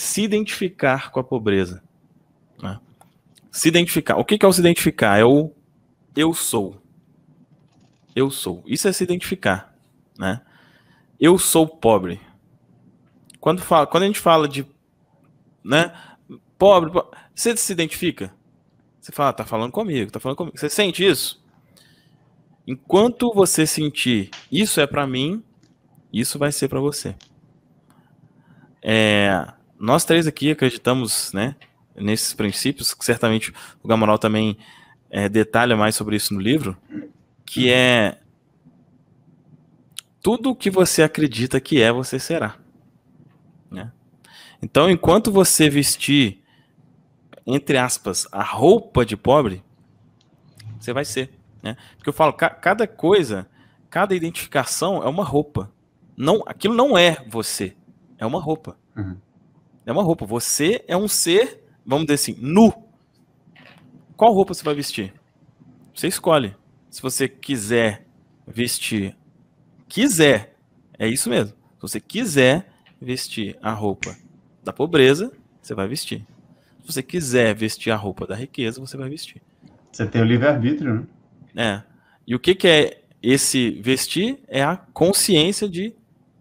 se identificar com a pobreza. Né? Se identificar. O que é o se identificar? É o eu sou. Eu sou. Isso é se identificar. Né? Eu sou pobre. Quando, fala, quando a gente fala de né, pobre, pobre você se identifica? Você fala, ah, tá falando comigo, tá falando comigo. Você sente isso? Enquanto você sentir isso é para mim, isso vai ser para você. É, nós três aqui acreditamos, né, nesses princípios, que certamente o Gamoral também é, detalha mais sobre isso no livro, que uhum. é tudo o que você acredita que é, você será. Né? Então, enquanto você vestir, entre aspas, a roupa de pobre, você vai ser. Né? Porque eu falo, ca cada coisa, cada identificação é uma roupa. Não, aquilo não é você, é uma roupa. Uhum. É uma roupa. Você é um ser, vamos dizer assim, nu. Qual roupa você vai vestir? Você escolhe. Se você quiser vestir, quiser, é isso mesmo. Se você quiser vestir a roupa da pobreza, você vai vestir. Se você quiser vestir a roupa da riqueza, você vai vestir. Você tem o livre-arbítrio, né? É. E o que, que é esse vestir? É a consciência de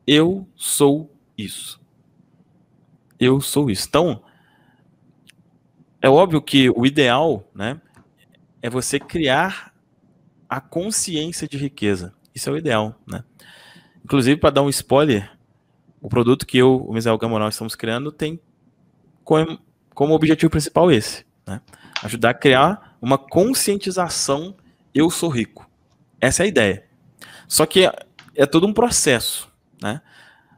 eu sou isso eu sou isso. Então, é óbvio que o ideal né, é você criar a consciência de riqueza. Isso é o ideal. Né? Inclusive, para dar um spoiler, o produto que eu, o Misael Gamonal, estamos criando tem como, como objetivo principal esse. Né? Ajudar a criar uma conscientização eu sou rico. Essa é a ideia. Só que é, é todo um processo. Né?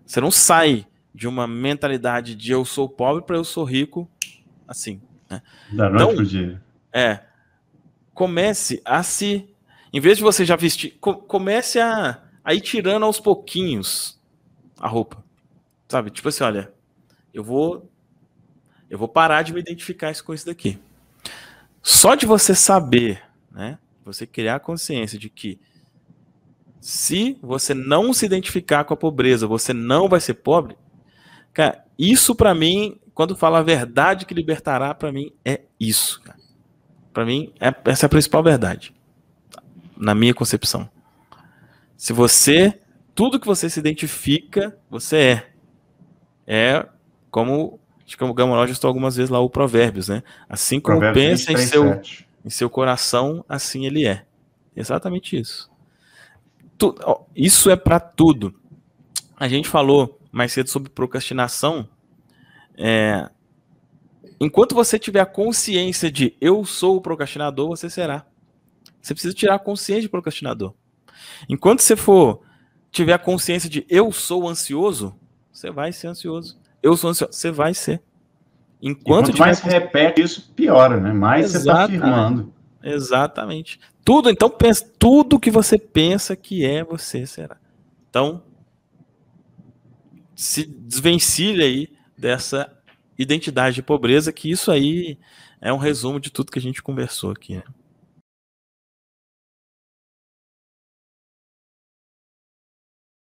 Você não sai de uma mentalidade de eu sou pobre para eu sou rico, assim. Né? Da noite é então, pro tipo dia. É. Comece a se. Em vez de você já vestir. comece a, a ir tirando aos pouquinhos a roupa. Sabe? Tipo assim, olha, eu vou. Eu vou parar de me identificar com isso daqui. Só de você saber, né? Você criar a consciência de que se você não se identificar com a pobreza, você não vai ser pobre, Cara, isso para mim, quando fala a verdade que libertará, para mim é isso. Para mim, é, essa é a principal verdade, na minha concepção. Se você, tudo que você se identifica, você é. É como, acho que o Gamoró já estou algumas vezes lá o Provérbios, né? Assim como Provérbios pensa em seu, em seu coração, assim ele é. Exatamente isso. Tu, ó, isso é para tudo. A gente falou mais cedo sobre procrastinação, é, enquanto você tiver a consciência de eu sou o procrastinador, você será. Você precisa tirar a consciência de procrastinador. Enquanto você for tiver a consciência de eu sou ansioso, você vai ser ansioso. Eu sou ansioso, você vai ser. Enquanto mais repete isso, piora, né? Mais tá Exatamente. você está afirmando. Exatamente. Tudo, então, pensa, tudo que você pensa que é, você será. Então, se desvencilhe aí dessa identidade de pobreza, que isso aí é um resumo de tudo que a gente conversou aqui. Né?